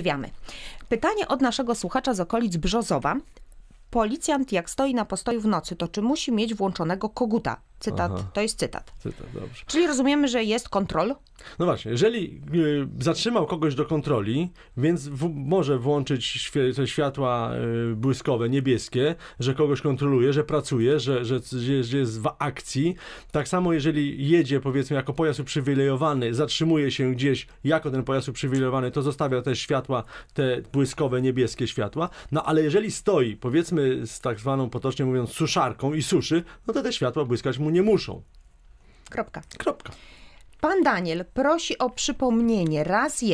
Pozdrawiamy. Pytanie od naszego słuchacza z okolic Brzozowa. Policjant jak stoi na postoju w nocy, to czy musi mieć włączonego koguta? Cytat, Aha. to jest cytat. cytat Czyli rozumiemy, że jest kontrol? No właśnie, jeżeli y, zatrzymał kogoś do kontroli, więc w, może włączyć świe, te światła y, błyskowe, niebieskie, że kogoś kontroluje, że pracuje, że, że, że, jest w akcji. Tak samo jeżeli jedzie, powiedzmy, jako pojazd uprzywilejowany, zatrzymuje się gdzieś jako ten pojazd uprzywilejowany, to zostawia te światła, te błyskowe, niebieskie światła. No ale jeżeli stoi, powiedzmy, z tak zwaną potocznie mówiąc, suszarką i suszy, no to te światła błyskać mu nie muszą. Kropka. Kropka. Pan Daniel prosi o przypomnienie raz jeszcze.